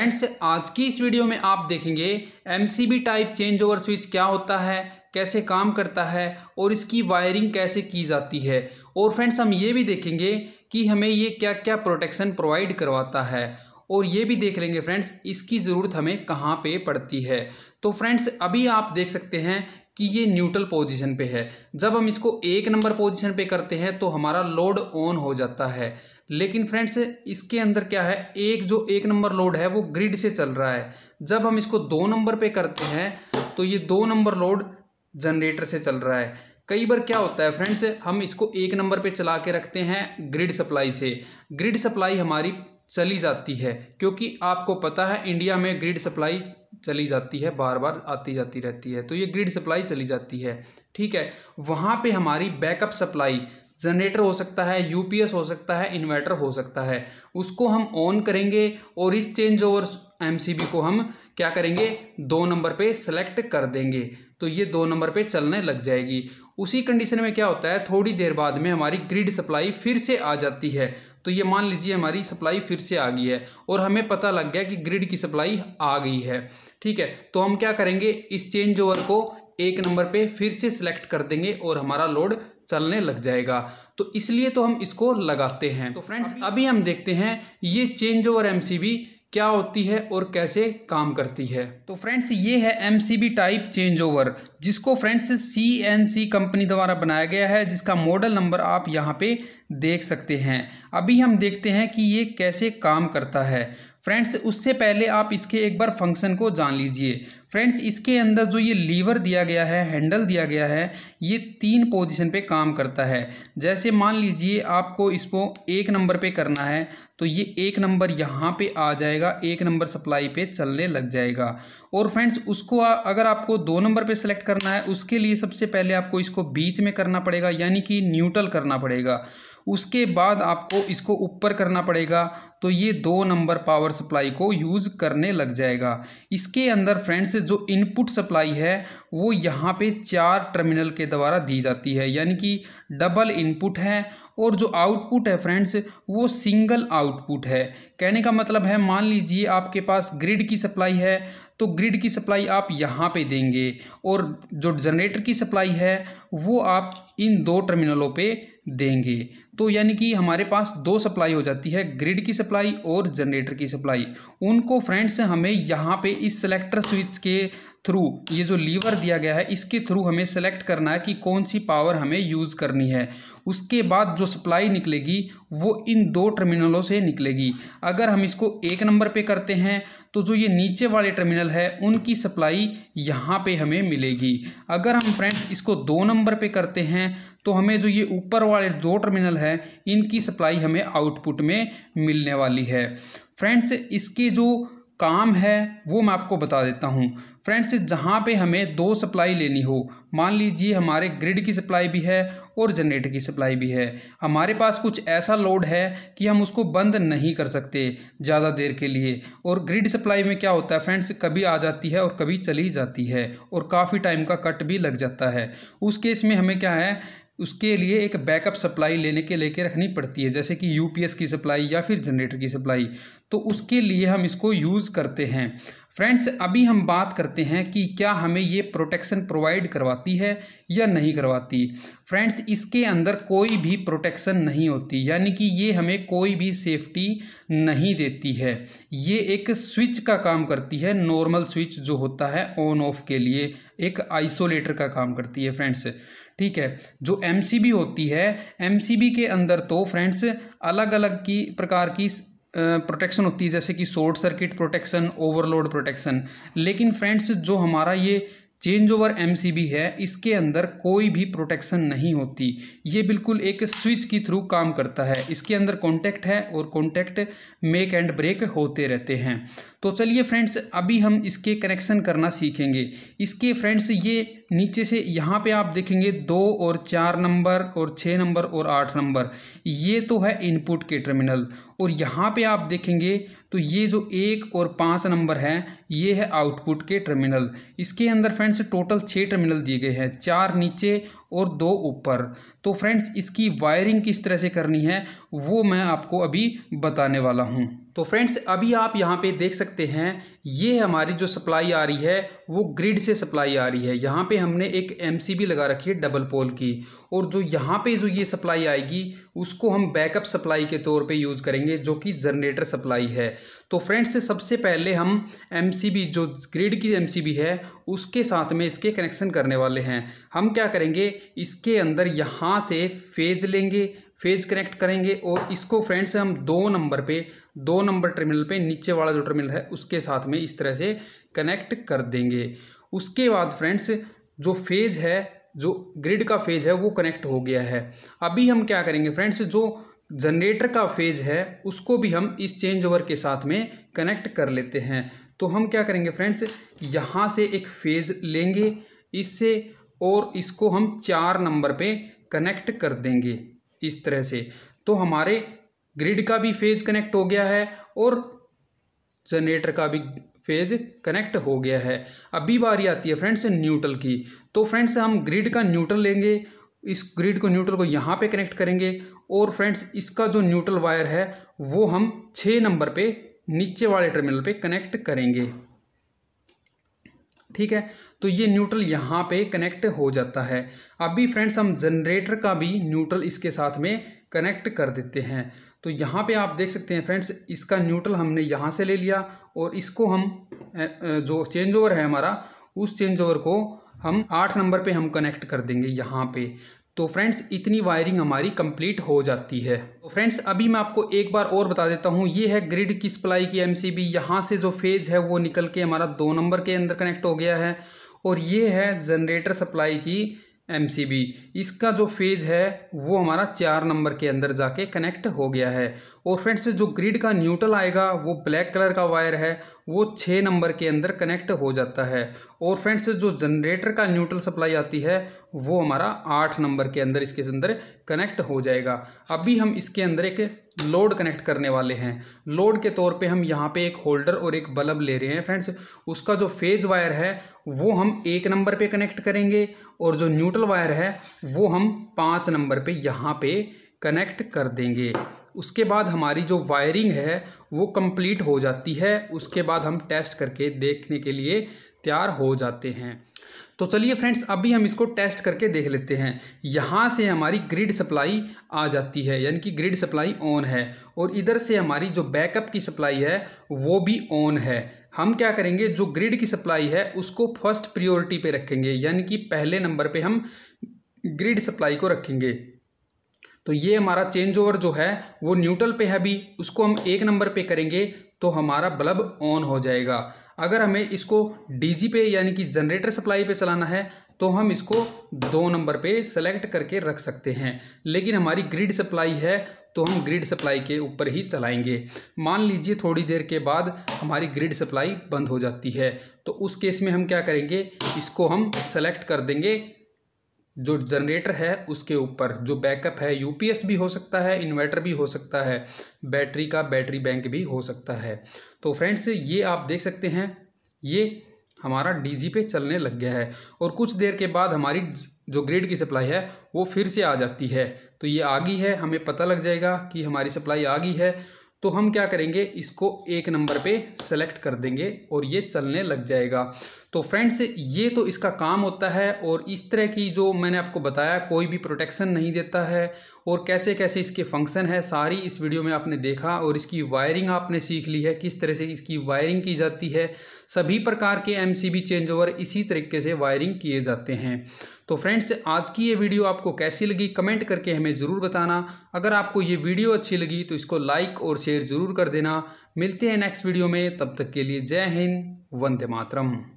friends आज की इस वीडियो में आप देखेंगे M type change over switch क्या होता है कैसे काम करता है और इसकी वायरिंग कैसे की जाती है और फ्रेंड्स हम ये भी देखेंगे कि हमें ये क्या क्या प्रोटेक्शन प्रोवाइड करवाता है और ये भी देख लेंगे फ्रेंड्स इसकी ज़रूरत हमें कहाँ पे पड़ती है तो फ्रेंड्स अभी आप देख सकते हैं कि ये न्यूट्रल पोजीशन पे है जब हम इसको एक नंबर पोजीशन पे करते हैं तो हमारा लोड ऑन हो जाता है लेकिन फ्रेंड्स इसके अंदर क्या है एक जो एक नंबर लोड है वो ग्रिड से चल रहा है जब हम इसको दो नंबर पे करते हैं तो ये दो नंबर लोड जनरेटर से चल रहा है कई बार क्या होता है फ्रेंड्स हम इसको एक नंबर पर चला के रखते हैं ग्रिड सप्लाई से ग्रिड सप्लाई हमारी चली जाती है क्योंकि आपको पता है इंडिया में ग्रिड सप्लाई चली जाती है बार बार आती जाती रहती है तो ये ग्रिड सप्लाई चली जाती है ठीक है वहाँ पे हमारी बैकअप सप्लाई जनरेटर हो सकता है यूपीएस हो सकता है इन्वर्टर हो सकता है उसको हम ऑन करेंगे और इस चेंज ओवर एमसीबी को हम क्या करेंगे दो नंबर पे सेलेक्ट कर देंगे तो ये दो नंबर पे चलने लग जाएगी उसी कंडीशन में क्या होता है थोड़ी देर बाद में हमारी ग्रिड सप्लाई फिर से आ जाती है तो ये मान लीजिए हमारी सप्लाई फिर से आ गई है और हमें पता लग गया कि ग्रिड की सप्लाई आ गई है ठीक है तो हम क्या करेंगे इस चेंज ओवर को एक नंबर पर फिर से सिलेक्ट कर देंगे और हमारा लोड चलने लग जाएगा तो इसलिए तो हम इसको लगाते हैं तो फ्रेंड्स अभी हम देखते हैं ये चेंज ओवर एम क्या होती है और कैसे काम करती है तो फ्रेंड्स ये है M C B type change over जिसको friends C N C company द्वारा बनाया गया है जिसका मॉडल नंबर आप यहाँ पे देख सकते हैं अभी हम देखते हैं कि ये कैसे काम करता है फ्रेंड्स उससे पहले आप इसके एक बार फंक्शन को जान लीजिए फ्रेंड्स इसके अंदर जो ये लीवर दिया गया है हैंडल दिया गया है ये तीन पोजीशन पे काम करता है जैसे मान लीजिए आपको इसको एक नंबर पे करना है तो ये एक नंबर यहाँ पे आ जाएगा एक नंबर सप्लाई पे चलने लग जाएगा और फ्रेंड्स उसको अगर आपको दो नंबर पे सेलेक्ट करना है उसके लिए सबसे पहले आपको इसको बीच में करना पड़ेगा यानी कि न्यूट्रल करना पड़ेगा उसके बाद आपको इसको ऊपर करना पड़ेगा तो ये दो नंबर पावर सप्लाई को यूज़ करने लग जाएगा इसके अंदर फ्रेंड्स जो इनपुट सप्लाई है वो यहाँ पे चार टर्मिनल के द्वारा दी जाती है यानी कि डबल इनपुट है और जो आउटपुट है फ्रेंड्स वो सिंगल आउटपुट है कहने का मतलब है मान लीजिए आपके पास ग्रिड की सप्लाई है तो ग्रिड की सप्लाई आप यहाँ पे देंगे और जो जनरेटर की सप्लाई है वो आप इन दो टर्मिनलों पे देंगे तो यानी कि हमारे पास दो सप्लाई हो जाती है ग्रिड की सप्लाई और जनरेटर की सप्लाई उनको फ्रेंड्स हमें यहाँ पे इस सेलेक्टर स्विच के थ्रू ये जो लीवर दिया गया है इसके थ्रू हमें सेलेक्ट करना है कि कौन सी पावर हमें यूज़ करनी है उसके बाद जो सप्लाई निकलेगी वो इन दो टर्मिनलों से निकलेगी अगर हम इसको एक नंबर पे करते हैं तो जो ये नीचे वाले टर्मिनल है उनकी सप्लाई यहाँ पे हमें मिलेगी अगर हम फ्रेंड्स इसको दो नंबर नंबर पे करते हैं तो हमें जो ये ऊपर वाले दो टर्मिनल है इनकी सप्लाई हमें आउटपुट में मिलने वाली है फ्रेंड्स इसके जो काम है वो मैं आपको बता देता हूँ फ्रेंड्स जहाँ पे हमें दो सप्लाई लेनी हो मान लीजिए हमारे ग्रिड की सप्लाई भी है और जनरेटर की सप्लाई भी है हमारे पास कुछ ऐसा लोड है कि हम उसको बंद नहीं कर सकते ज़्यादा देर के लिए और ग्रिड सप्लाई में क्या होता है फ्रेंड्स कभी आ जाती है और कभी चली जाती है और काफ़ी टाइम का कट भी लग जाता है उस केस में हमें क्या है उसके लिए एक बैकअप सप्लाई लेने के लेके रखनी पड़ती है जैसे कि यूपीएस की सप्लाई या फिर जनरेटर की सप्लाई तो उसके लिए हम इसको यूज़ करते हैं फ्रेंड्स अभी हम बात करते हैं कि क्या हमें ये प्रोटेक्शन प्रोवाइड करवाती है या नहीं करवाती फ्रेंड्स इसके अंदर कोई भी प्रोटेक्शन नहीं होती यानी कि ये हमें कोई भी सेफ्टी नहीं देती है ये एक स्विच का काम करती है नॉर्मल स्विच जो होता है ऑन ऑफ के लिए एक आइसोलेटर का काम करती है फ्रेंड्स ठीक है जो एम होती है एम के अंदर तो फ्रेंड्स अलग अलग की प्रकार की प्रोटेक्शन होती है जैसे कि short circuit protection overload protection लेकिन फ्रेंड्स जो हमारा ये चेंज ओवर एम है इसके अंदर कोई भी प्रोटेक्शन नहीं होती ये बिल्कुल एक स्विच के थ्रू काम करता है इसके अंदर कॉन्टैक्ट है और कॉन्टैक्ट मेक एंड ब्रेक होते रहते हैं तो चलिए फ्रेंड्स अभी हम इसके कनेक्शन करना सीखेंगे इसके फ्रेंड्स ये नीचे से यहाँ पे आप देखेंगे दो और चार नंबर और छः नंबर और आठ नंबर ये तो है इनपुट के टर्मिनल और यहाँ पे आप देखेंगे तो ये जो एक और पाँच नंबर है ये है आउटपुट के टर्मिनल इसके अंदर फ्रेंड्स टोटल छः टर्मिनल दिए गए हैं चार नीचे और दो ऊपर तो फ्रेंड्स इसकी वायरिंग किस तरह से करनी है वो मैं आपको अभी बताने वाला हूँ तो फ्रेंड्स अभी आप यहाँ पे देख सकते हैं ये हमारी जो सप्लाई आ रही है वो ग्रिड से सप्लाई आ रही है यहाँ पे हमने एक एमसीबी लगा रखी है डबल पोल की और जो यहाँ पे जो ये सप्लाई आएगी उसको हम बैकअप सप्लाई के तौर पे यूज़ करेंगे जो कि जनरेटर सप्लाई है तो फ्रेंड्स सबसे पहले हम एम जो ग्रिड की एम है उसके साथ में इसके कनेक्शन करने वाले हैं हम क्या करेंगे इसके अंदर यहाँ से फेज लेंगे फेज कनेक्ट करेंगे और इसको फ्रेंड्स हम दो नंबर पे दो नंबर टर्मिनल पे नीचे वाला जो टर्मिनल है उसके साथ में इस तरह से कनेक्ट कर देंगे उसके बाद फ्रेंड्स जो फेज है जो ग्रिड का फेज है वो कनेक्ट हो गया है अभी हम क्या करेंगे फ्रेंड्स जो जनरेटर का फेज है उसको भी हम इस चेंज ओवर के साथ में कनेक्ट कर लेते हैं तो हम क्या करेंगे फ्रेंड्स यहाँ से एक फेज लेंगे इससे और इसको हम चार नंबर पे कनेक्ट कर देंगे इस तरह से तो हमारे ग्रिड का भी फेज कनेक्ट हो गया है और जनरेटर का भी फेज कनेक्ट हो गया है अभी बारी आती है फ्रेंड्स न्यूट्रल की तो फ्रेंड्स हम ग्रिड का न्यूट्रल लेंगे इस ग्रिड को न्यूट्रल को यहाँ पे कनेक्ट करेंगे और फ्रेंड्स इसका जो न्यूट्रल वायर है वो हम छः नंबर पे नीचे वाले टर्मिनल पे कनेक्ट करेंगे ठीक है तो ये न्यूट्रल यहाँ पे कनेक्ट हो जाता है अभी फ्रेंड्स हम जनरेटर का भी न्यूट्रल इसके साथ में कनेक्ट कर देते हैं तो यहाँ पे आप देख सकते हैं फ्रेंड्स इसका न्यूट्रल हमने यहाँ से ले लिया और इसको हम जो चेंज ओवर है हमारा उस चेंज ओवर को हम आठ नंबर पे हम कनेक्ट कर देंगे यहाँ पे तो फ्रेंड्स इतनी वायरिंग हमारी कंप्लीट हो जाती है तो फ्रेंड्स अभी मैं आपको एक बार और बता देता हूँ ये है ग्रिड की सप्लाई की एम सी यहाँ से जो फेज है वो निकल के हमारा दो नंबर के अंदर कनेक्ट हो गया है और ये है जनरेटर सप्लाई की एम इसका जो फेज़ है वो हमारा चार नंबर के अंदर जाके कनेक्ट हो गया है और फ्रेंड्स जो ग्रिड का न्यूट्रल आएगा वो ब्लैक कलर का वायर है वो छः नंबर के अंदर कनेक्ट हो जाता है और फ्रेंड्स जो जनरेटर का न्यूट्रल सप्लाई आती है वो हमारा आठ नंबर के अंदर इसके अंदर कनेक्ट हो जाएगा अभी हम इसके अंदर एक लोड कनेक्ट करने वाले हैं लोड के तौर पे हम यहाँ पे एक होल्डर और एक बल्ब ले रहे हैं फ्रेंड्स उसका जो फेज वायर है वो हम एक नंबर पे कनेक्ट करेंगे और जो न्यूट्रल वायर है वो हम पाँच नंबर पे यहाँ पे कनेक्ट कर देंगे उसके बाद हमारी जो वायरिंग है वो कंप्लीट हो जाती है उसके बाद हम टेस्ट करके देखने के लिए तैयार हो जाते हैं तो चलिए फ्रेंड्स अभी हम इसको टेस्ट करके देख लेते हैं यहाँ से हमारी ग्रिड सप्लाई आ जाती है यानी कि ग्रिड सप्लाई ऑन है और इधर से हमारी जो बैकअप की सप्लाई है वो भी ऑन है हम क्या करेंगे जो ग्रिड की सप्लाई है उसको फर्स्ट प्रियोरिटी पे रखेंगे यानी कि पहले नंबर पे हम ग्रिड सप्लाई को रखेंगे तो ये हमारा चेंज ओवर जो है वो न्यूट्रल पे है अभी उसको हम एक नंबर पे करेंगे तो हमारा बल्ब ऑन हो जाएगा अगर हमें इसको डीजी पे यानी कि जनरेटर सप्लाई पे चलाना है तो हम इसको दो नंबर पे सेलेक्ट करके रख सकते हैं लेकिन हमारी ग्रिड सप्लाई है तो हम ग्रिड सप्लाई के ऊपर ही चलाएंगे मान लीजिए थोड़ी देर के बाद हमारी ग्रिड सप्लाई बंद हो जाती है तो उस केस में हम क्या करेंगे इसको हम सेलेक्ट कर देंगे जो जनरेटर है उसके ऊपर जो बैकअप है यूपीएस भी हो सकता है इन्वर्टर भी हो सकता है बैटरी का बैटरी बैंक भी हो सकता है तो फ्रेंड्स ये आप देख सकते हैं ये हमारा डीजी पे चलने लग गया है और कुछ देर के बाद हमारी जो ग्रिड की सप्लाई है वो फिर से आ जाती है तो ये आ गई है हमें पता लग जाएगा कि हमारी सप्लाई आ गई है तो हम क्या करेंगे इसको एक नंबर पे सेलेक्ट कर देंगे और ये चलने लग जाएगा तो फ्रेंड्स ये तो इसका काम होता है और इस तरह की जो मैंने आपको बताया कोई भी प्रोटेक्शन नहीं देता है और कैसे कैसे इसके फंक्शन है सारी इस वीडियो में आपने देखा और इसकी वायरिंग आपने सीख ली है किस तरह से इसकी वायरिंग की जाती है सभी प्रकार के एम चेंज ओवर इसी तरीके से वायरिंग किए जाते हैं तो फ्रेंड्स आज की ये वीडियो आपको कैसी लगी कमेंट करके हमें ज़रूर बताना अगर आपको ये वीडियो अच्छी लगी तो इसको लाइक और शेयर ज़रूर कर देना मिलते हैं नेक्स्ट वीडियो में तब तक के लिए जय हिंद वंदे मातरम